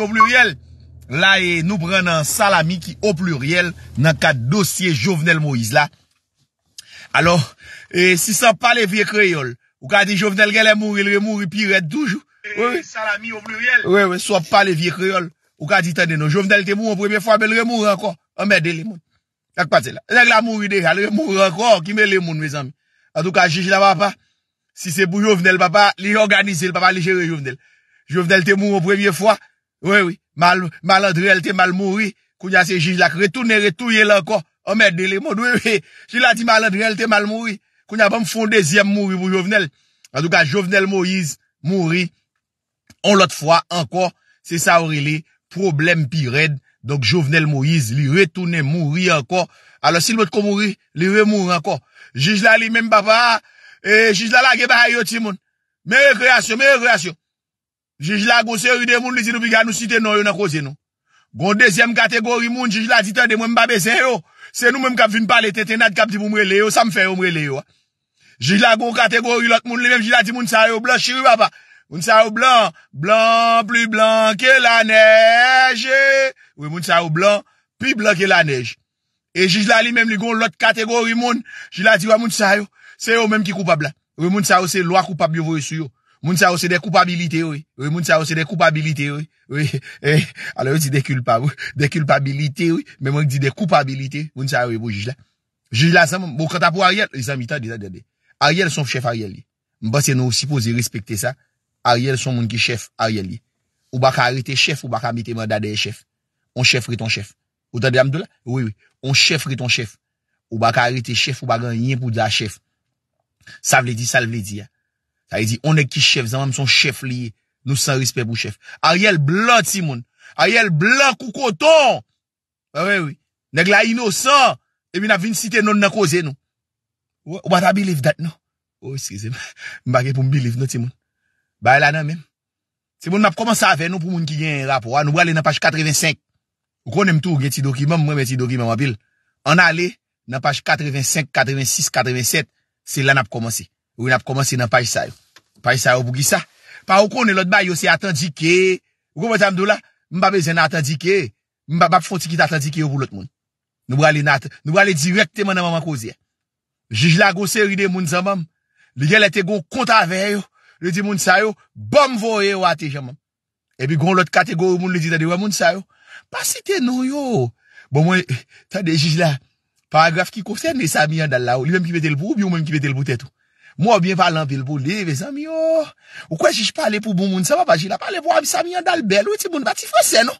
O pluriel La e nou pren nan salami ki o pluriel Nan kat dosye jovenel Moïse la Alors E si san pa le vie kreyol Ou ka di jovenel gen le moure Le moure pi red toujou Salami o pluriel Ou ka di tanen nou jovenel te mou An prebyè fwa be le moure anko An mède le moun An tou ka jiji la wapa Si se bou jovenel papa Li organize le papa li jere jovenel Jovenel te mou an prebyè fwa Maladre el te malmouri Kounya se jizlak retoune retouye lankon Omede li moun Jilati maladre el te malmouri Kounya pou m foun dezyem mouri pou Jovenel An touka Jovenel Moïse mouri On lot fwa ankon Se sa orile problem pi red Donk Jovenel Moïse li retoune mouri ankon Alos si lout ko mouri Li remouri ankon Jizlak li menm bava Jizlak la geba ayot si moun Meri kreasyon, meri kreasyon Jijila go seri de moun li zin nou bi gwa nou siten nou yo nan kose nou. Gon deziyem kategori moun, jijila di te eh, de mwen mbabe sen yo. Sen nou mwen mkap vin pale tete nad kap di pou mre le yo, sa mfe yo mre le yo. Jijila go kategori lot moun li men, jijila di moun sa yo blan, chiri wapa. Moun sa yo blan, blan, pli blan ke la nej. Ouye moun sa yo blan, pi blan ke la nej. E jijila li men li gon lot kategori moun, jijila di wap moun sa yo. Se yo men ki kupa blan. Ouye moun sa yo se lwa kupa biyo vwesuyo. Moun sa ou se de koupabilite ou e. Moun sa ou se de koupabilite ou e. A lè ou se de kulpabilite ou e. Mè mwen ki di de koupabilite ou e. Moun sa ou e pou juj la. Juj la sa moun. Moun kata pou a riyal. A riyal son chef a riyal li. Mwen ba se nou sipozi respekte sa. A riyal son moun ki chef a riyal li. Ou baka a rite chef ou baka mite mwen dadeye chef. On chef rite on chef. Ou ta de amdou la? Ou baka a rite chef ou baka nyen pou dadeye chef. Sa vle di, sa vle di ya. Ta yi di, on ek ki chef, zanman son chef liye, nou san respect pou chef. Ariel Blanc ti moun, Ariel Blanc koukoton, nèk la inosan, e mi na vin site non nan koze nou. Ou ba ta believe dat nou? Oh, non, ah, ou, sik, mbake pou mbelieve nou ti moun. Ba la nan men. Ti moun nap komanse a fe nou pou moun ki gen rap ou an, nou wale nan pache 85. Ou konen mtou gen ti dokimam, mwen men ti dokimam wapil. An ale nan pache 85, 86, 87, se lan ap komanse. Ou yon ap komanse nan paj sa yo. Paj sa yo bougi sa. Par ou konen lot bayo se atan dike. Ou konen tam do la. Mba bezen atan dike. Mba bap fonsi ki ta atan dike yo pou lot moun. Nou brale direk teman nan maman kozya. Jij la gose rine moun zan moun. Liye lete goun konta veyo. Liye di moun sa yo. Bom voye yo ate jan moun. Ebi goun lot kategori moun liye di ta diwe moun sa yo. Pa si te nou yo. Bon mwen ta de jij la. Paragraf ki kose ne sa miyan dal la yo. Liye mwen ki pete lbou. Bi ou mwen ki Mwa oubyen pa lan pil pou li, ve zami yo. Oh, ou kwen si j pa ale pou bon moun sa, wapaj, j la pa ale pou avi zami yandal bel, wè ti moun, ba ti fwese nou.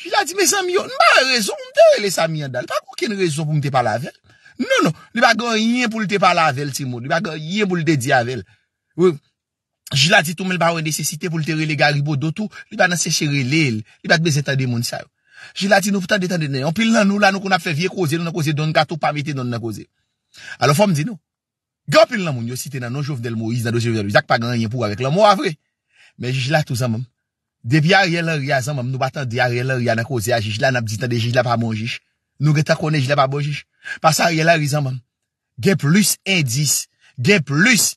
J la di, me zami yo, nba rezon pou mte rele zami yandal, pa kwen rezon pou mte pale avel. Nou nou, li ba gwen yen pou lte pale avel ti moun, li ba gwen yen pou lte di avel. Ou, j la di, toumel ba wende se site pou lte rele garibou dotou, li ba nan se cherele, li ba te bezetande moun sa. J la di, nou pou tande tande nè, anpil nan nou, nan nou kon apfe vie koze, nou nan koze don, gato pamite don nan koze. Alo f Gopil la moun yo siten nan nou chouf del mou, iz nan dosye non vèlou, zak pa ganyen pou garek la mou avre. Men jijila tou zan moun. Depi a riyelari ya zan moun, nou batan di a riyelari ya nan kose a jijila nan pzita de jijila pa moun jij. Nou geta kone jijila pa moun jij. Pasan riyelari zan moun. Gen plus indis, gen plus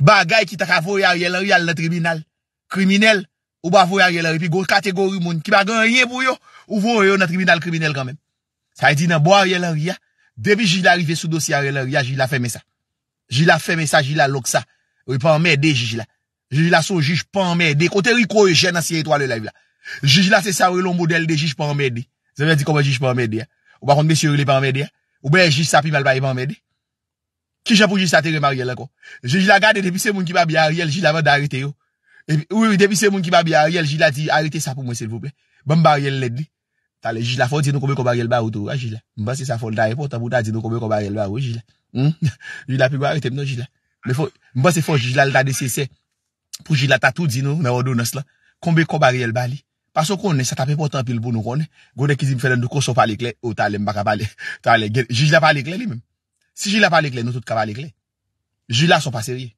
bagay ki tak avoye a riyelari al nan tribunal. Kriminal ou bavoye a riyelari pi gos kategori moun ki pa ganyen pou yo ou voye yo nan tribunal kriminal gaman. Sa yi di nan bavoye a riyelari ya. Depi jij la rife sou dosi a re lè ria, jij la fèmè sa. Jij la fèmè sa, jij la lòk sa. Ou yi pa an mèdè, jij la. Jij la sou jij pa an mèdè. Kote riko yi jè nan siye to alè lè yi la. Jij la se sa ou yi lò model de jij pa an mèdè. Zè mè di kòpè jij pa an mèdè ya. Ou bakon de mesi ou yi lè pa an mèdè ya. Ou bè jij sa pi mal bè yi pa an mèdè. Ki jè pou jij sa tè rè mè rè lè kòpè. Jij la gade depi se moun ki ba bi Ta le juj la fon di nou konbe konbari el ba ou tou, a juj la. Mba se sa fon da e potan pou ta di nou konbe konbari el ba ou, juj la. Juj la pi bari tem nou, juj la. Mba se fon juj la l dani se se, pou juj la ta tout di nou, nan wadounos la, konbe konbari el ba li. Paso konen, sa tapen potan pil pou nou konen. Gwene kizim fenen nou kosop pale kle, ou talen mbaka pale, talen gen, juj la pale kle li mem. Si juj la pale kle, nou tout ka pale kle. Juj la son pa serye.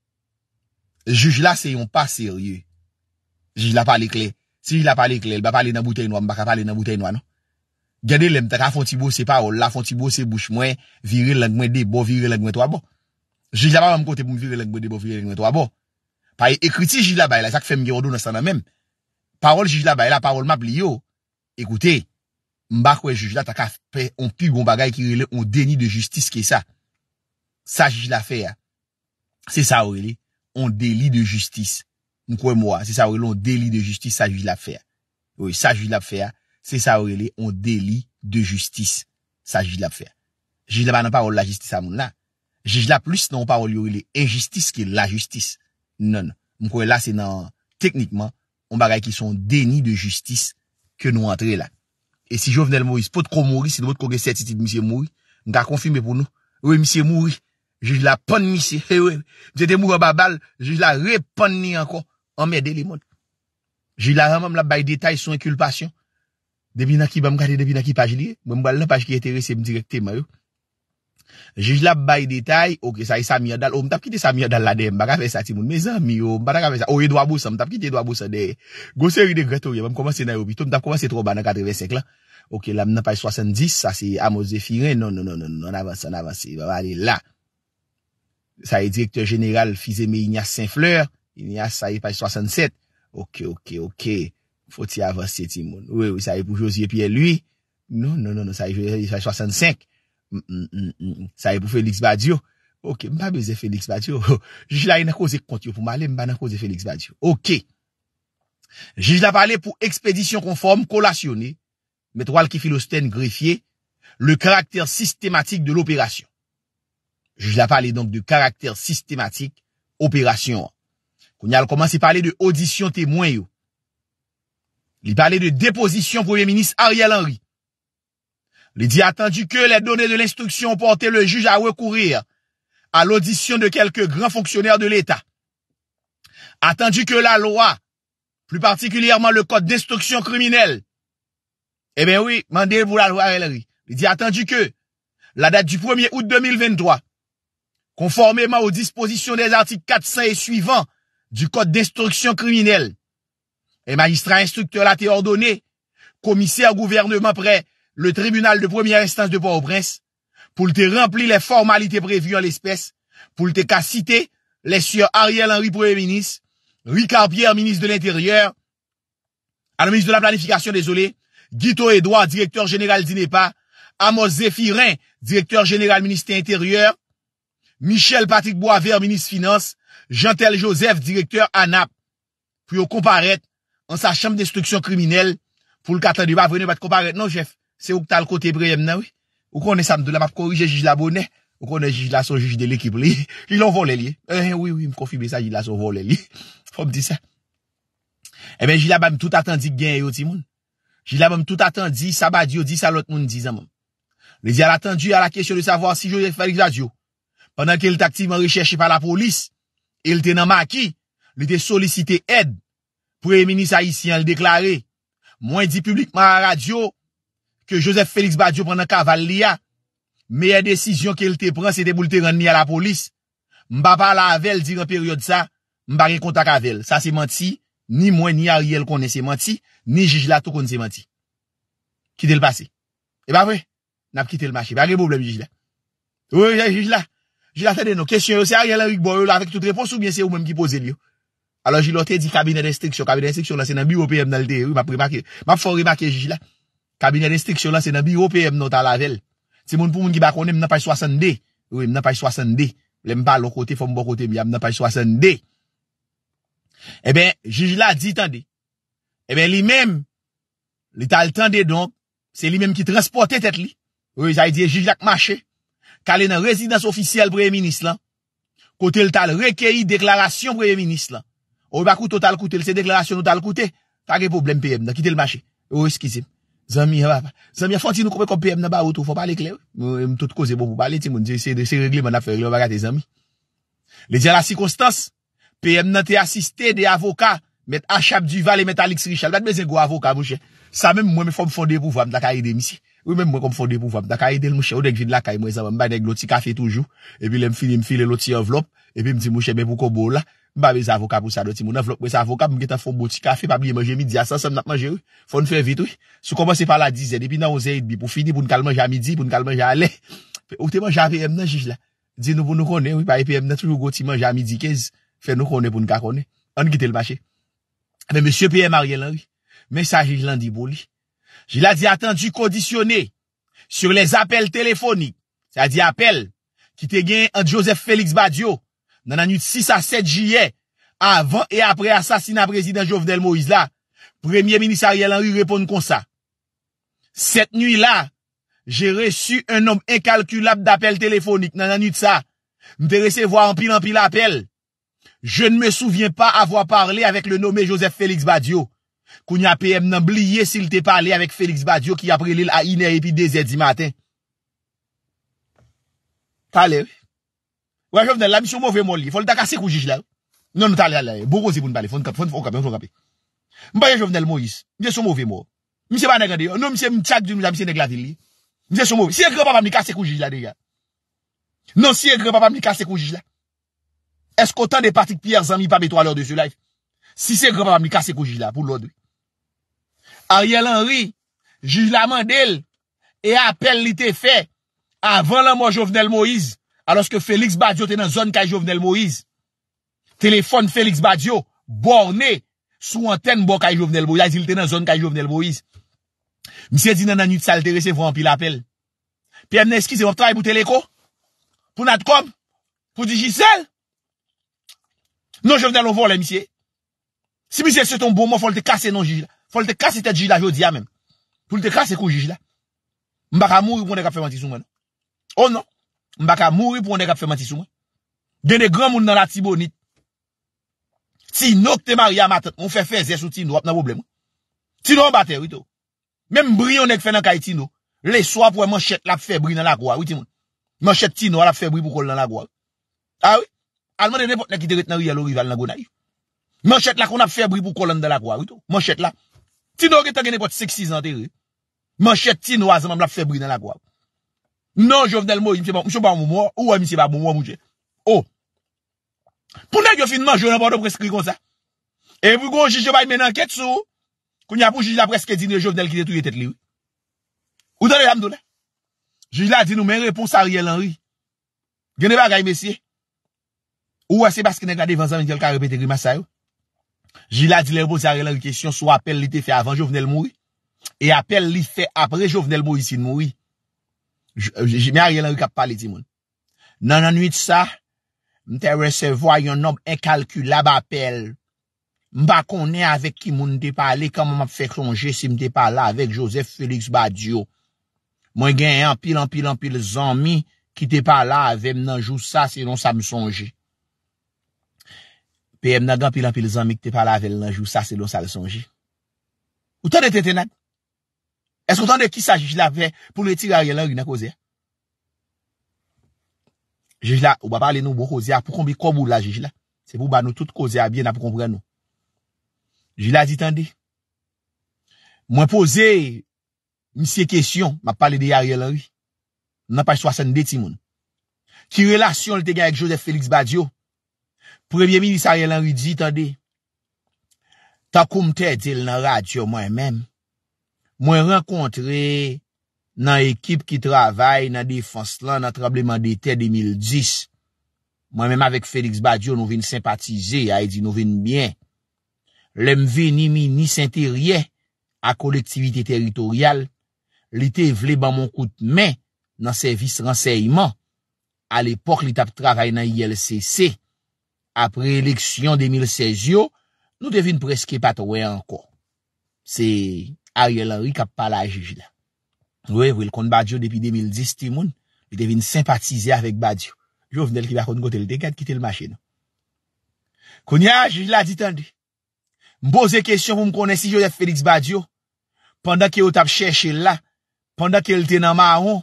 Juj la se yon pa serye. Juj la pale kle. Si juj la pale kle, l bapale nan boutey no Gade lem tak a fon ti bo se parol, la fon ti bo se bouch mwen, viril langwen de, bo viril langwen to a bo. Jijila pa mwen kote pou viril langwen de, bo viril langwen to a bo. Pa e ekriti jijila baye la, sak fem gerodo nan sana men. Parol jijila baye la, parol map li yo. Ekoute, mba kwe jijila tak a on pi goun bagay ki rele, on deni de justice ki sa. Sa jijila fe a. Se sa orele, on deli de justice. Mkwe mwa, se sa orele, on deli de justice, sa jijila fe a. Sa jijila fe a. Se sa ourele, on deli de justis. Sa jilap fer. Jilap nan pa oule la justis a moun la. Jilap lus nan ou pa oule oule injustis ki la justis. Non. Mwen non. kwen la se nan, teknikman, mwen bagay ki son deni de justis ke nou antre la. E si jo venel moun, se pot kon moun, se nou kon gen certisite mwen se moun, mwen ta konfime pou nou. Ouwe mwen se moun, jilap pon mwen se, ouwe, mwen se te moun wababal, jilap repon ni anko, an mwen deli moun. Jilap moun moun la bay detay son e kulpasyon, Depi na ki ba m kade, depi na ki paj liye, mwen m wale la paj ki etere se m direkte m a yo. Jij la bay detay, okey sa yi Samia Dal, o oh, m tap ki te Samia Dal la dem, baka fe sa ti moun, meza mi yo, baka fe sa. O Edwabousa, m tap ki te Edwabousa de Gosseri de Grattou, yon m komase nan yo bito, m tap komase tro banan 85 la. Okey la m nan pay 70, sa se Amose Firen, non, non, non, non avansan non, avansan, va vade la. Sa yi direktor general Fizeme Ignace Saint-Fleur, Ignace sa yi pay 67, okey, okey, okey. Foti avansi eti moun. Oui, oui, sa yi pou Josie Pierre, lui. Non, non, non, sa yi pou 65. Sa yi pou Félix Badiou. Ok, mba beze Félix Badiou. Jij la yi nan kouze konti ou pou male, mba nan kouze Félix Badiou. Ok. Jij la pale pou expédition konforme kolasyoné, metwal ki filostène grifié, le karakter sistématique de l'opération. Jij la pale donc de karakter sistématique opération. Kounyal komanse pale de audisyon témoin yo. Il parlait de déposition Premier ministre Ariel Henry. Il dit attendu que les données de l'instruction ont porté le juge à recourir à l'audition de quelques grands fonctionnaires de l'État. Attendu que la loi, plus particulièrement le code d'instruction criminelle, eh bien oui, mandez vous la loi Ariel Henry. Il dit attendu que la date du 1er août 2023, conformément aux dispositions des articles 400 et suivants du code d'instruction criminelle, et magistrat instructeur la té ordonné, commissaire gouvernement près, le tribunal de première instance de Port-au-Prince, pou le té rempli les formalités prévues en l'espèce, pou le té cas cité, les sueurs Ariel Henry, premier ministre, Ricard Pierre, ministre de l'Intérieur, anonimiste de la planification, désolé, Guiteau Edouard, directeur général d'Inepa, Amos Zéphirin, directeur général ministre intérieur, Michel Patrick Boisvert, ministre finance, Jean-Tel Joseph, directeur ANAP, puis au comparète, An sa chanm destruksyon kriminel. Foul katan di ba venye bat kopare. Non chef. Se ou k tal kote breyem nan we. Ou konen sa mdou la map korije jiji la bonè. Ou konen jiji la son jiji de l'ekip le. Jilon volè li. Eh oui oui. M konfibè sa jiji la son volè li. Fòm di sa. E eh ben jili la ba m tout attendi gen yo ti moun. Jili la ba m tout attendi. Sa ba di yo di sa lot moun di zan moun. Li di al attendi a la kesyon de savo si joli fèrik la di yo. Pendan ke li te aktive m recheche pa la polis. Li te nan ma ki. Li te Pou emini sa isi an l deklare, mwen di publikman a radio ke Joseph Félix Badiou pren an kaval li ya, meye desisyon ke l te pren, se te bou l te renni a la polis, mba pa la avel di ren peryode sa, mba re kontak avel. Sa se manti, ni mwen ni Ariel konen se manti, ni Jijila tou konen se manti. Kite l pase. E eh ba vre, nap kite l mache. Be a reboblè mi Jijila. Ou, Jijila, Jijila fè den nou. Kèsyon yo se Ariel Henrik Boroul avèk tout repons ou bien se ou mèm ki pose li yo. alo jilote di kabine destriksyon, kabine destriksyon la se nan biropem nan lte, wè wè map remakè, map fò remakè Jijila, kabine destriksyon la se nan biropem nan tala vel, se moun pou moun ki bakonem nan pay soasan de, wè wè nan pay soasan de, lèm pa lo kote fòm bo kote mi, nan pay soasan de, e bè Jijila di tan de, e bè li mèm, li tal tan de don, se li mèm ki transporte tet li, wè wè zay di Jijila k'mache, kalè nan rezidans ofisyel preye minis lan, kote l tal rekeyi deklarasyon preye minis lan, Ou bakou total koute, lese deklarasyon total koute, kage problem PM nan, kite l'mache. Ou eskizim. Zanmi, zanmi, a fonti nou kome kom PM nan ba ou tou, fò pale kle, ou, mwen mwen tout kose bo pou pale ti, mwen di, se regleman ap fè, regleman bakate, zanmi. Le di a la sikonstans, PM nan te asiste de avoka, met Achap Duval et met Alex Richel, bet me zè go avoka, mwen chè. Sa mè mwen fò mfonde pou vwa, mwen daka ide msi. Ou mwen mwen fò mfonde pou vwa, mwen daka ide mwen chè. Ou dèk vin la kay mwen zanman, m Ba bez avokap ou sa do ti moun avlop. Bez avokap mwen getan foun bouti kafe. Pa bli manje midi asan sam nan manje ou. Foun fè vit ou. Sou kompense pala dizen. Epi nan ozeid bi pou fini. Poun kalman ja midi. Poun kalman ja ale. Pe ou te manja PM nan jish la. Di nou pou nou kone ou. Ba e PM nan toujou go ti manja midi kez. Fè nou kone pou nou ka kone. An gite l machè. A be monsye PM a rielan ou. Mensaje jilan di bou li. Jil a di atan du kondisyone. Sur les apel telefonik. Sa di apel. Ki te gen nan anit 6 a 7 jye, avan e apre asasina prezident Jovenel Moïse la, premye minisariel anri repon kon sa. Sète nwi la, jè resu un nom enkalkulab d'apel telefonik nan anit sa. Mte rese vo anpil anpil apel. Je nme souvien pa avwa parle avèk le nomè Joseph Félix Badiou, koun apèm nan bliye sil te pale avèk Félix Badiou ki apre l'il a iner epi dè zè di maten. Tale wè. Ou a jovenel la mi sou mouve mou li. Fon lita kase koujij la. Non nou talalal. Boko ziboun pale. Fon kapi. Fon kapi. Fon kapi. Mpa ya jovenel Moïse. Mi se sou mouve mou. Mi se banagade. Non mi se mtchak di nou la mi se neglade li. Mi se sou mouve. Si e grep apam ni kase koujij la dega. Non si e grep apam ni kase koujij la. Eskotan de patik pier zanmi pa betwa lor de sou la. Si se grep apam ni kase koujij la. Pou lor de. Ariel Henry. Juge la mandel. aloske Félix Badiou te nan zon kaj Jovenel Moïse. Telefon Félix Badiou, borne, sou anten bo kaj Jovenel Moïse. A zil te nan zon kaj Jovenel Moïse. Misiye di nan nan yut sal terese vran pi la apel. Pi an men eski se wap traye pou teleko? Pou nat kom? Pou di jizel? Non Jovenel ou volè misiye. Si misiye se ton bouman, fol te kase nan jiji la. Fol te kase te jiji la jodi ya men. Fol te kase kon jiji la. Mbak a mou yu mwen de kap fèman tisou mwen. O oh nan. Mbak a mouri pou an dek ap fe mati sou mwen. Dene gran moun nan la tibo nit. Ti nou k te mar ya matat. Mwen fe fe zes ou ti nou ap nan boblem. Ti nou an batè wito. Mem brio nek fe nan kay ti nou. Le so ap e wè man chet la febri nan la kwa witi moun. Man chet ti nou ap febri pou kol nan la kwa witi. A wè. Almane ne pot nek ite ret nan wè yalou rival nan gounay. Man chet la kon ap febri pou kol nan la kwa wito. Man chet la. Ti nou gè tagè nek pot seksizante rè. Man chet ti nou azan an ap febri nan la kwa witi. Non jovenel mou yi mse pa mou mou mou Ou wè mse pa mou mou mou mou jè Ou Pounèk yo finman jounan bordo preskri kon sa E pou kon jiji bay men anket sou Kounè apou jiji la preskri din yo jovenel ki detou yi tet li wè Ou danè hamdou la Jiji la di nou men repous a riel anri Genè ba gaye mesye Ou wè se baske ne gade vanzan men yel ka repete gri masay wè Jiji la di le repous a riel anri kesyon sou apel li te fe avan jovenel mou wè E apel li fe apre jovenel mou yi sin mou wè nan anuit sa mte resevwa yon nom e kalkula ba pel mba konen avek ki moun depale kama m ap fe klonje si m depala avek josef felix badio mwen gen yon pilan pilan pil zami ki depala avem nan jou sa se non sa m sonje pe m nan gan pilan pilan pil zami ki depala avem nan jou sa se non sa m sonje ou tade tete nan Esko tan de ki sa Jijila ve pou nou etire Ariel Henry nan koze? Jijila ou ba pale nou bon koze a pou konbi konbou la Jijila. Se pou ba nou tout koze a biye nan pou konpre nou. Jijila di tan de. Mwen pose misye kesyon. Ma pale de Ariel Henry. Nan pa yi swasen de ti moun. Ki relasyon li te gen ek Joseph Felix Badiou. Previye milis Ariel Henry di tan de. Ta koum te etire nan radio mwen menm. Mwen renkontre nan ekip ki travay nan defans lan nan trableman detè 2010. Mwen menm avèk Félix Badiou nou ven simpatize, a y e di nou ven bien. Lèm ve ni mi ni sinte rye a kolektivite teritorial. Li te vle ban moun kout men nan servis renseyman. A l'époch li tap travay nan ILCC. Apre lèksyon 2016 yo, nou devine preske patwe anko. Se... Ariel Henry kap pa la jujila. We, wè, wè l konn Badiou depi 2010 ti moun. Li devin simpatize avèk Badiou. Jou vnel ki wè akon gote li dekèd kite l machè nou. Kouni a, jujila ditandri. Mboze kèsyon pou m konen si Joseph Félix Badiou. Pendak ki wot ap chèche la. Pendak ki el te nan maron.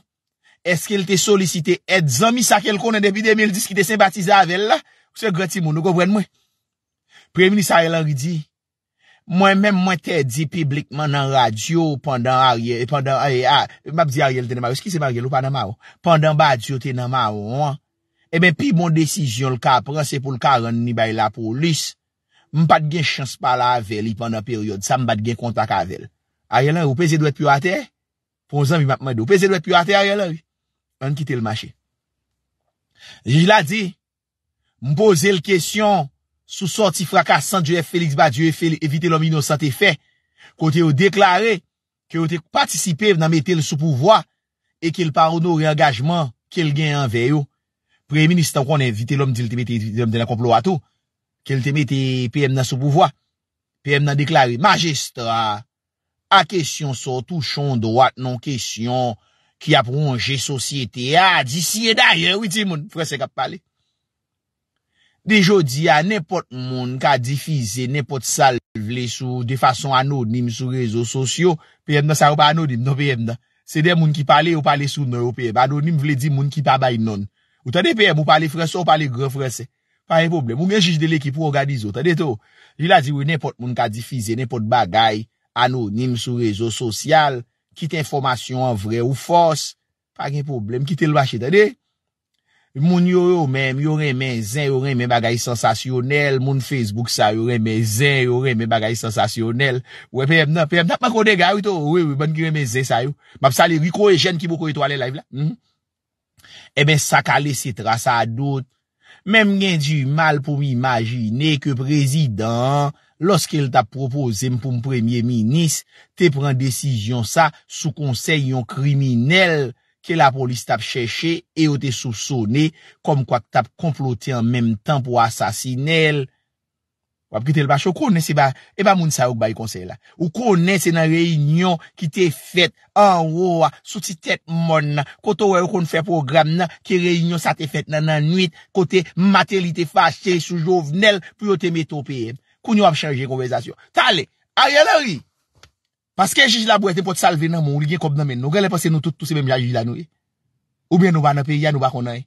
Esk el te solisite edzan mi sa ke l konen depi 2010 ki te simpatize avèl la. Ou se gote ti moun, nou go bwen mwen. Premi ni sa Ariel Henry di... Mwen men mwen te di piblikman nan radyo pandan a rye, pandan eh, a ah, rye a, mwen ap di a rye lte nan maryo, skise marye lou pa nan maryo, pandan ba a rye lte nan maryo, mwen, eh e men pi mwen bon desisyon lka, pranse pou lka, ron ni bay la polis, mwen pat gen chans pala a veli pandan peryode, sa mwen pat gen kontak a veli. A rye lè, ou peze dwe pyo ate? Pon zan mi map mwen di, ou peze dwe pyo ate a rye lè? An kite lmache. Jil a di, mwen pose lkestyon, Sou sorti frakassan, Jouè Félix Badiou, Evite l'om inosante fè, Kote ou deklarè, Kote ou te patisipev nan metèl sou pouvoi, E ke l'paronou re-engajman, Kel gen an veyo, Pre-ministan kon evite l'om, Dile te metèl l'om de la komplou atou, Kelle te metèl PM nan sou pouvoi, PM nan deklarè, Majestè, A kèsyon sou touchon doat, Non kèsyon ki ap ah, rongè sosyete, A disi e daye, Ou di moun, Frè se kap pale, Dejou di a, nepot moun ka difize, nepot sal vle sou de fason anonim sou rezo sosyo, PM nan sa ou pa anonim nan PM nan, se de moun ki pale ou pale sou nan ou PM, anonim vle di moun ki pa bay non. Ou tade PM ou pale frese ou pale gre frese, pa gen problem, ou gen jij dele ki pou organizo, tade to. Jil a di ou, nepot moun ka difize, nepot bagay, anonim sou rezo sosyal, ki te informasyon vre ou fos, pa gen problem, ki te lwache, tade to. Moun yo yo men, yo ren men zen, yo ren men bagay sensasyonel. Moun Facebook sa, yo ren men zen, yo ren men bagay sensasyonel. Ou e peyem nan, peyem nan, pa kone ga ou to. Ou e, ou, ou, bon ki ren men zen sa yo. Mab sa li riko e jen ki bo koe to ale live la. Mhm. E eh men sa ka lesi trasa a dot. Men men gen di mal pou m'imagine ke prezidant, loske el ta proposem pou m'premier minis, te pren desijyon sa sou konsey yon kriminel. ke la polis tap chèche e ou te sou sonè kom kwa tap konfloti an mèm tan pou asasinèl. Wap gite l bach, ou konè se ba, e ba moun sa yon bayi konsey la. Ou konè se nan reynyon ki te fèt an wò, sou ti tèt moun nan, koto wè ou kon fè program nan, ki reynyon sa te fèt nan nan nuit, kote mater li te fà chèri sou jòvnel, pou yo te metopè. Koun yo ap chanje konvezasyon. Tale, a yon anri! Maske jiji la bou ete pou te salve nan moun, ou li gen kob nan men nou. Gwe le pase nou tout tout se bem jan jiji la nou e. Ou ben nou ba nan peri ya nou ba konan e.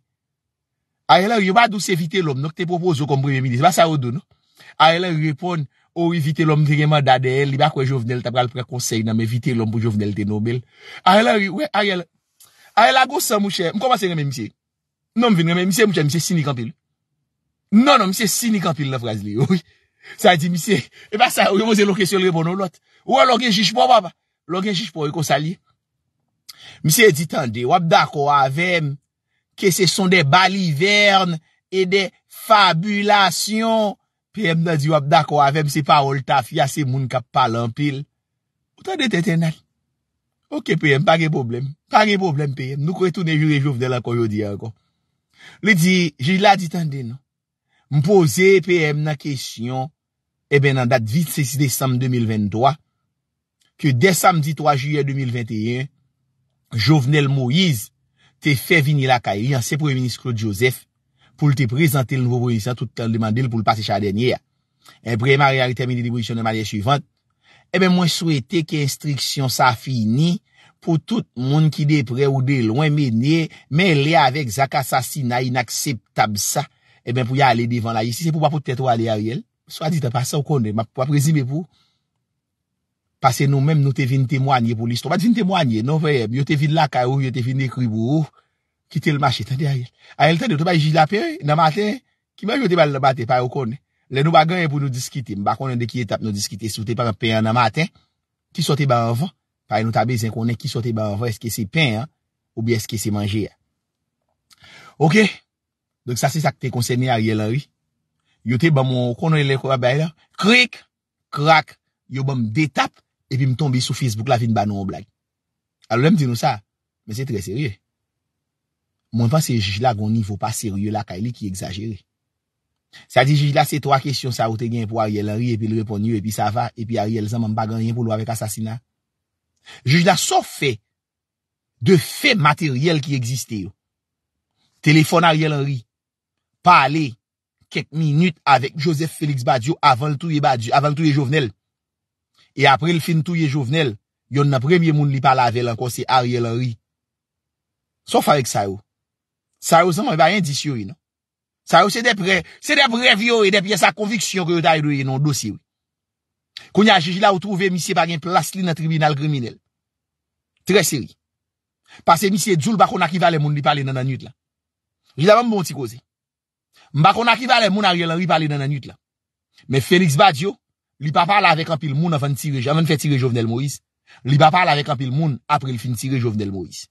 Aye la, yo ba douse evite lom nou ki te propose yo komprime mi di. Se ba sa ou do nou. Aye la, yo repon ou evite lom vireman dadel. Li bakwe jovenel tabral prekonsey nan me evite lom pou jovenel te nou bel. Aye la, yo we, aye la. Aye la, go sa mouche. Mkoma se reme mse? Non mvene reme mse mouche, mse sinikampil. Non, non, mse sinikampil la fraz li. Sa di, mi se, e ba sa, ou yo moze lo kesyon le bono lot. Ou yo lo genjishpo, baba. Lo genjishpo, yo kon sali. Mi se di, tande, wap da kwa avem, ke se son de bali verne, e de fabulasyon. Peye mna di, wap da kwa avem, se pa ol taf, ya se moun kap palan pil. Ou tande, tete nal. Ok, peye m, pa ge boblem. Pa ge boblem, peye m. Nou kwe toune jure jouv de la kwa yo di anko. Li di, jila di, tande, no. M pose, peye m, na kesyon, e ben nan dat vide se si Desemm 2023, ke Desemm 13 juye 2021, Jovenel Moïse te fe vini la Kaye, yon se pre-ministre Claude Joseph, pou te prezante l nouvo proyesan, tout an demande l pou l pase chan denye. E pre-mariali termine di devolisyon nan mariali suivant, e eh ben mwen souwete ki instriksyon sa fini, pou tout moun ki de pre ou de loin meni, men lè avèk zak asasina inakseptab sa, e eh ben pou yon alè devan la yisi, se pou pa pou tèto alè Ariel, Swa di ta pa sa ou konde, mwa prezime pou Pase nou menm nou te vin temwanye pou listo Mwa te vin temwanye, nou veyem Yo te vin lakay ou, yo te vin ekribou ou Kite lmache, tande a yel A yel tande, mwa te baye jilapen, nan maten Ki mwen yo te baye lmaten, paye ou konde Le nou bagay pou nou diskite, mwa bakon en deki etap Nou diskite, sou te baye pen nan maten Ki sote ba avan, paye nou ta bezen konen Ki sote ba avan, eske se pen Ou bi eske se manje Ok, donk sa se sak te konsene a yel anri Yo te baman konon lè kwa bay la. Krik, krak. Yo baman detap. Epi mtombi sou Facebook la vin banon ou blag. Alolèm di nou sa. Mwen se tre serye. Mwen pan se jujla gouni. Fou pas serye la ka elè ki exagere. Sa di jujla se 3 kesyon. Sa wote gen pou Ariel Henry. Epi lè repon yo. Epi sa va. Epi Ariel zanman bagan gen pou lò avek asasina. Jujla so fe. De fe materyel ki egziste yo. Telefon Ariel Henry. Pale. Kek minut avèk Joseph Félix Badiou avèn l'tou yé jovnel. E apre l'fin tout yé jovnel, yon nan premye moun li pale avèl an kon se Ariel Henry. Sof avèk Sarou. Sarou zan mwen bayen disyo yon. Sarou se dep rev yo e dep yè sa konviksyon ki yon daye do yon dosye yon. Konya jè jè la ou trouve misye bagen plas li nan tribunal griminel. Tres seri. Pase misye djoul bako nakivalè moun li pale nan nan yot la. Rizaman mbon ti koze. Mba kon akivalen moun Ariel Henry pale nan an yut la. Men Félix Badiou li pa pale avèk an pil moun avèn fè tire Jovenel Moïse. Li pa pale avèk an pil moun apèl fin tire Jovenel Moïse.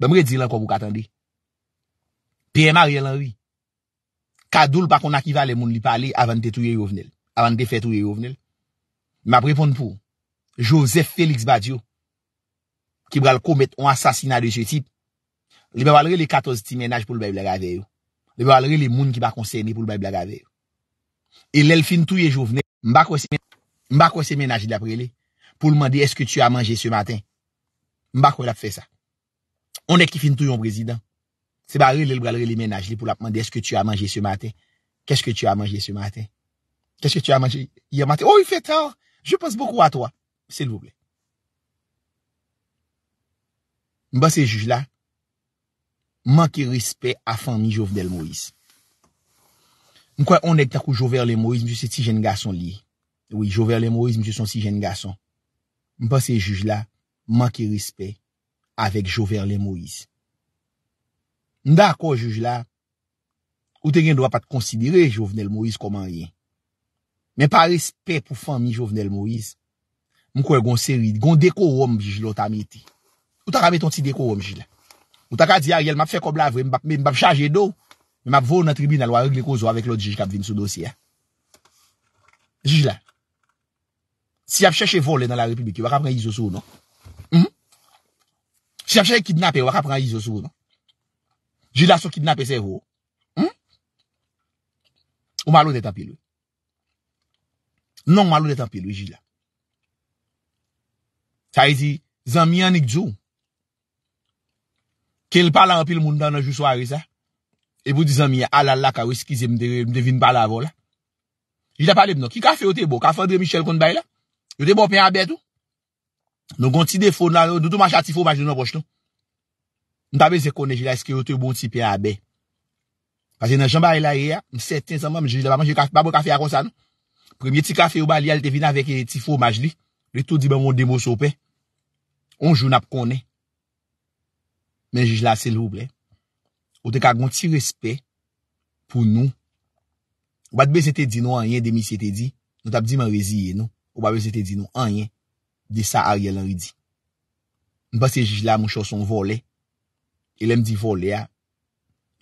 Ben mre di lan kon pou katande. Pèm Ariel Henry. Kadoul pa kon akivalen moun li pale avèn te touye Jovenel. Avèn te fè touye Jovenel. Mba prepon pou. Joseph Félix Badiou. Ki bral komet an asasina de se tip. Li pa pale re le 14 timenaj pou l'bèbler avè yo. Le balre li moun ki ba konseyne pou l'bay blaga veyo. E lèl fin tou ye jouvne, mba kwa se menaje dapre li, pou l'mande, eske tu a manje se maten? Mba kwa l ap fe sa. Onè ki fin tou yon prezident, se balre li l balre li menaje li pou l ap manje, eske tu a manje se maten? Kèske tu a manje se maten? Kèske tu a manje yon maten? O, oh, yon fè tan, jò panse boku a toa. Se l vople. Mba se juge la, manke rispe afan mi Jovenel Moïse. Mwen kwen on dek takou Jovenel Moïse, mwen se ti jen gason li. Oui, Jovenel Moïse mwen se son si jen gason. Mwen pan se juj la, manke rispe avèk Jovenel Moïse. Mwen da akon juj la, ou te gen dowa pa te konsidere Jovenel Moïse koman rien. Men pa rispe pou fan mi Jovenel Moïse, mwen kwen gon seri, gon deko rom jilot ameti. Ou ta ramet an ti deko rom jilat. Ou ta ka di a, yel map fè koblavre, mbap mbap chaje do. Mbap vò nan tribine, lwa règle kouzo avèk lò di jikab vin sou dosye. Jijila. Si ap chèche vòle nan la republik, wak ap rèyiz yo sou nou. Hmm? Si ap chèche kidnapè, wak ap rèyiz yo sou nou. Jijila sou kidnapè se vò. Hmm? Ou malo de tapilou. Non malo de tapilou, jijila. Sa yi e di, zan miyanik djou. Kèl pala anpil moun dan anjou swari sa E pou dizan mi ya ah alal la ka wiskize mdevin pala avon la Jit apalep nou ki kafe ou te bo Kafe André Michel kont bay la Ou te bo pen abè tou Nou konti defo nan nou Doutou mancha ti fomaj nou nan poch ton Mta be zekone jil la eskirote ou bon ti pen abè Kaze nan jambare la re ya Mse ten sanman mje li la manje Babo kafe a konsa nou Premye ti kafe ou bali al te vina veke ti fomaj li Li tou di ban moun demo soupe Onjou nap konen men jijila se louble, ou te ka goun ti respet pou nou, ou bat be se te di nou an yen, de misi se te di, nou tap di man reziye nou, ou bat be se te di nou an yen, de sa a rye lan rezi. Mba se jijila mou choson vole, e lem di vole a,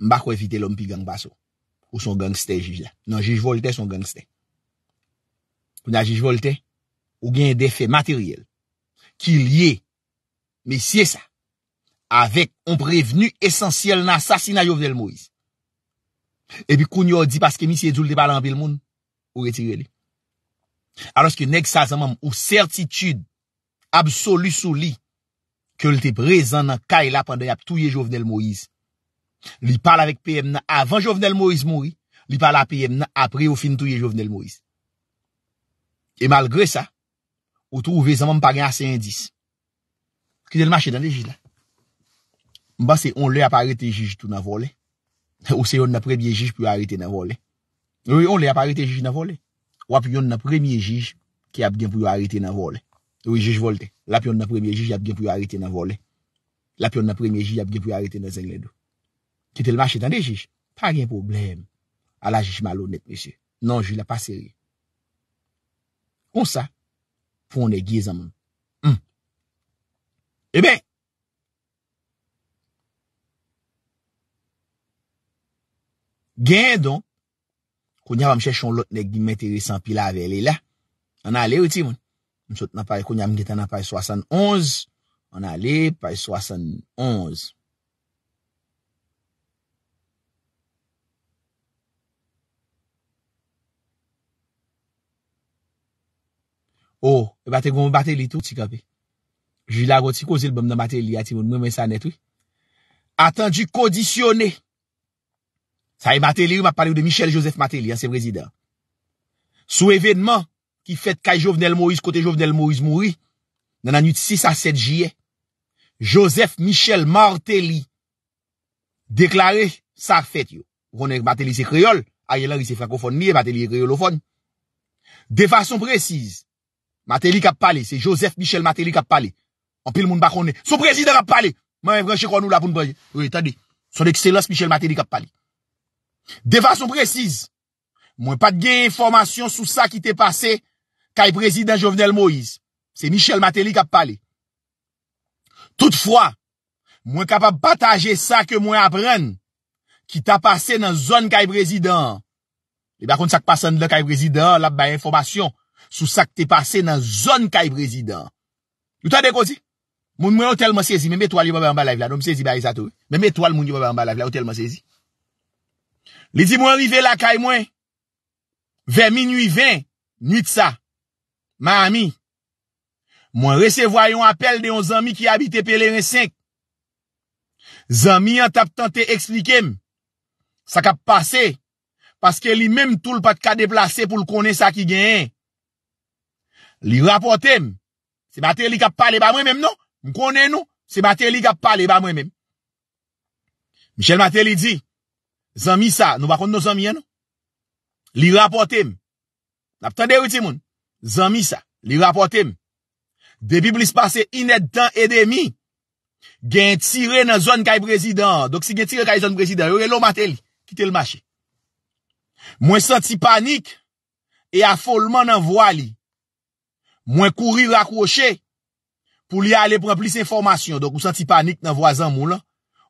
mba kwevite lom pi gang baso, ou son gangste jijila. Non, nan jijivolte son gangste. Kou nan jijivolte, ou gen defe materyel, ki liye, misi e sa, avèk on prevenu esensyèl na sasina Jovenel Moïse. E pi koun yo di paske mi si e djoul te pale an bel moun, ou retire li. Arlòs ki neg sa zanman ou sertitude absolu sou li ke l te prezen nan kaj la panday ap touye Jovenel Moïse, li pale avèk PM nan avan Jovenel Moïse moui, li pale ap PM nan apre ou fin touye Jovenel Moïse. E malgre sa, ou trouve zanman pa gen ase indis. Ki del mache dan de jil la? Mba se on le aparete jiji tou na vole. Ou se yon na premye jiji pou yarete na vole. Ou yon le aparete jiji na vole. Ou api yon na premye jiji ki apgen pou yarete na vole. Ou yon jiji volte. La pi yon na premye jiji apgen pou yarete na vole. La pi yon na premye jiji apgen pou yarete na zengledo. Ki telmache tan de jiji. Pa gen problem. Ala jiji malonet, mesye. Non, jiji la pa seri. Kon sa, pou yon e gizan moun. Hmm. Eben! Gèndon, kounyè pa mè chèchon lot nèk di mè teri san pi la vele la. An ale ou ti moun? Mè sot nan pare kounyè mè gètan nan pare 71. An ale pare 71. O, e bate goun mè bate li tou ti kape. Jilago ti kouzil bè mè nan bate li ati moun. Mè mè sa netou. Atanji kondisyone. Sa e Mateli ou ma pale ou de Michel Joseph Mateli an se prezident. Sou evenman ki fèt kaj Jovenel Moïse, kote Jovenel Moïse mouri, nan an yut 6 a 7 jye, Joseph Michel Marteli deklare sa fèt yo. Konek Mateli se kreol, aye lèri se francofon niye, Mateli e kreolofon. De fason prezis, Mateli kap pale, se Joseph Michel Mateli kap pale, an pil moun bakone, sou prezident kap pale, man evreche kon nou la poun prezident, son ekselans Michel Mateli kap pale. De fason prezise, mwen pat gen informasyon sou sa ki te pase kay prezident Jovenel Moïse. Se Michel Matelik ap pale. Toutfwa, mwen kapap pataje sa ke mwen apren ki ta pase nan zon kay prezident. E ba kont sa k pasan la kay prezident, la bay informasyon sou sa ki te pase nan zon kay prezident. Youta de kozi? Mwen mwen ou tel mwen sezi, mwen mwen to al yon mwen ba la vla, nou mwen sezi ba yon sa tou. Mwen mwen to al mwen yon mwen ba la vla, ou tel mwen sezi. Li di mwen rive la kay mwen, ve mi nui ven, nuit sa, ma ami, mwen resevoyon apel de yon zami ki abite pelere 5. Zami an tap tante eksplikem, sa kap pase, paske li menm tou l pat ka deplase pou l kone sa ki genyen. Li rapote, se mater li kap pale ba mwen menm nou, m konen nou, se mater li kap pale ba mwen menm. Michel mater li di, Zanmi sa, nou bakon nou zanmi yan eh, nou? Li rapote m. Nap tande ou ti moun? Zanmi sa, li rapote m. De bibli se pase ined tan edemi, gen tire nan zon kay prezident. Dok si gen tire kay zon prezident, yo re lo mate li, kite l machi. Mwen santi panik, e a folman nan vwa li. Mwen kouri rakwoshe, pou li ale preplis informasyon. Dok ou santi panik nan vwa zan moun la,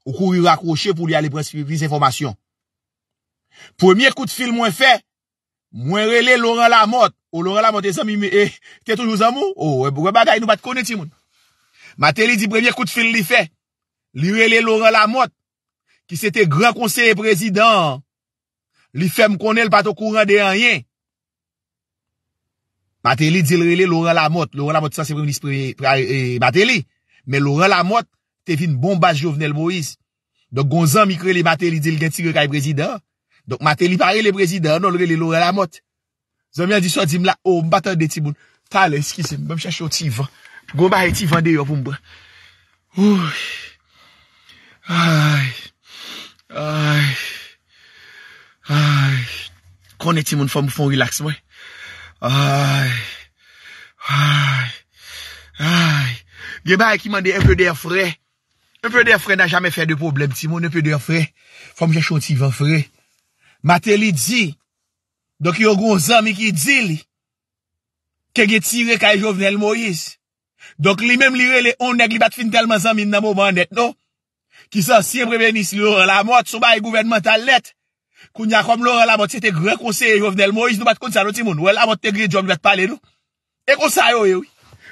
ou kouri rakwoshe pou li ale preplis informasyon. Premier kout fil mwen fe, mwen rele Laurent Lamotte. Ou oh, Laurent Lamotte e zan mi me e, te touj nou zan mou? Ou e bouwe bagay nou bat konen ti moun. Mate li di premier kout fil li fe, li rele Laurent Lamotte, ki se te gran konseye prezident, li fem konen l pato kouran de yanyen. Mate li di rele Laurent Lamotte, Laurent Lamotte san se premenis pre, e Mate li. Me Laurent Lamotte te fi n bon bas jovenel bois. Don kon zan mi kre li Mate li di l gen tigre kaj prezident, Dok matè li parè le brezidè, anolre li lòre la mot. Oh, Zòm yè di sò, di m la, o, m batè de ti moun. Talè, eskise, m bèm chè chon ti van. Gou m bèm ti van de yò pou m brè. Oof. Ay. Ay. Ay. Konè ti moun fòm fòm rilaks mwen. Ay. Ay. Ay. Gè m bèm ki m an de yè pè de yè frè. Yè pè de yè frè nan jamè fè de problem ti moun. Yè pè de yè frè. Fòm chè chon ti van frè. Mate li di, doke yo goun zami ki di li, ke getire ka jovenel Moïse. Dok li mem li re le ondek li bat fin telman zami nan mou mandet nou. Ki san siempre venis lor la mot, souba yi guvenmental net. Koun ya koum lor la mot, se te gre konseye jovenel Moïse nou bat konsa nou ti moun. Lor la mot te gre job li bat pale nou. E konsa yo e woy.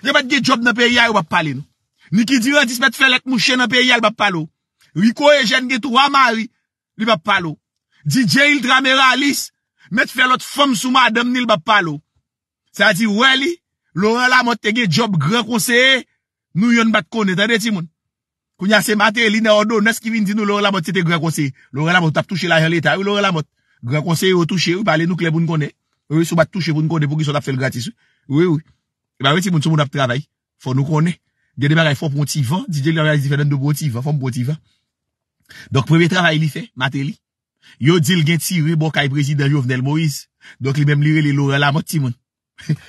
Le bat ge job nan pe yal wap pale nou. Ni ki dire dispe te felek mouche nan pe yal wap pale nou. Wiko e jen ge tou waman woy, li wap pale nou. DJ il tramera lis Met fe lot fom souma adem nil bap palo Sa ti wè li Lora la mot te ge job gra konseye Nou yon bat kone, tanè ti moun Kou nyase mater li nan ordo Nes ki vin di nou lora la mot te te gra konseye Lora la mot tap touche la yon leta Lora la mot, gra konseye yo touche Ou pale nou kle bon kone Ou sou bat touche bon kone pou ki sou tap fel gratis Ou, ou, eh ou, ba wè ti moun sou moun ap travay Fon nou kone, geni mera yon fon pwoti van DJ li lora li di fe den do pwoti van, fon pwoti van Dok preve travay li fe, mater li Yo dil gen ti re bok ay prezident Jouvenel Moïse. Donk li men li rele lorè la mot ti moun.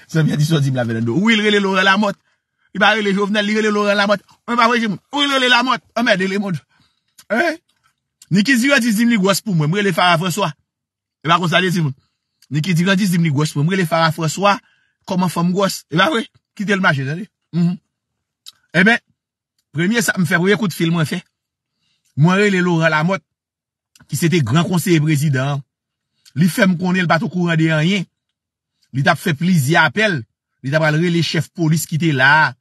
Se mwen di sou di m la venen do. Ou il rele lorè la mot? Li ba rele Jouvenel li rele lorè la mot? Ou il rele la mot? Ou mè de le mot? Eh? Ni ki ziran di zim li gos pou mwen, mwen rele fara fòswa. E ba konsade zim moun. Ni ki ziran di zim li gos pou mwen, mwen rele fara fòswa. Koman fòm gos? E ba vwe? Kite l maje zan li? E mè? Mhm. Eh Premye sa m febouye kout film mwen fe. Mwen rele lorè la mot. Ki se te gran konsey prezidant. Li fem konen l pato kouran de yanyen. Li tap fe plizi apel. Li tap alre le chef polis ki te la.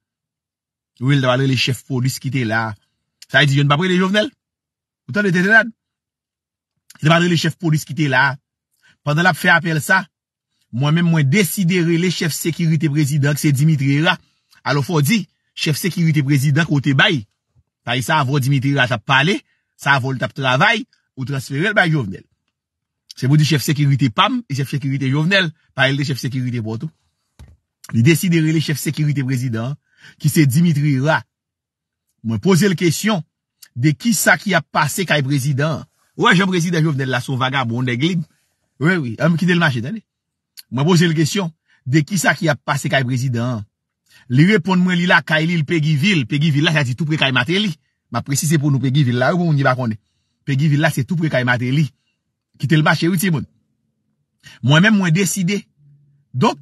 Ou il tap alre le chef polis ki te la. Sa e di yon papre de jovenel. Ou tan de tetenad. Li tap alre le chef polis ki te la. Pendan la pe fe apel sa. Mwen men mwen desidere le chef sekirite prezidant ki se Dimitri Ra. Alo fo di. Chef sekirite prezidant kote bay. Ta e sa avon Dimitri Ra tap pale. Sa avon tap travay. Ou transferèl by Jovenel. Se mou di chef sekirite Pam. E chef sekirite Jovenel. Parèl de chef sekirite Boto. Li desidere li chef sekirite prezident. Ki se Dimitri Ra. Mwen pose l kèsyon. De ki sa ki a pase kay prezident. Ou a je prezident Jovenel la sou vagab. Ou an de glib. Mwen pose l kèsyon. De ki sa ki a pase kay prezident. Li repon mwen li la. Ka ili l Peggyville. Peggyville la jati tou pre kay mater li. Ma prezise pou nou Peggyville la. Ou moun ni bakonè. Pegi Villa se tou pre kay mater li. Kite l bache ou ti moun. Mwen men mwen deside. Dok,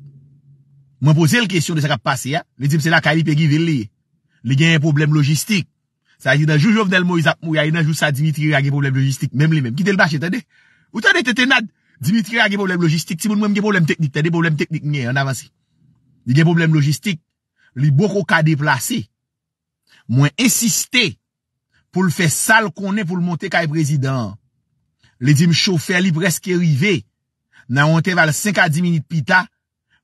mwen pose l kesyon de sa kap pase ya. Li di mse la kay li Pegi Villa li. Li gen yon problem logistik. Sa yon dan joujou vdel mou izap mou ya. Yon nan jou sa Dimitri a gen problem logistik. Mwen mwen mwen. Kite l bache tade. Ou tade tete nad Dimitri a gen problem logistik. Ti moun mwen mwen gen problem teknik. Tade problem teknik mwen yon avansi. Li gen problem logistik. Li boko ka deplase. Mwen insisti. pou l fè sal konè pou l monte kaj prezident. Le dim chow fè li brez ki rive, nan wante val 5 a 10 minit pita,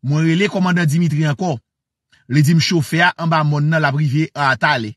mwen re le komanda Dimitrianko, le dim chow fè a amba moun nan la brive a atale.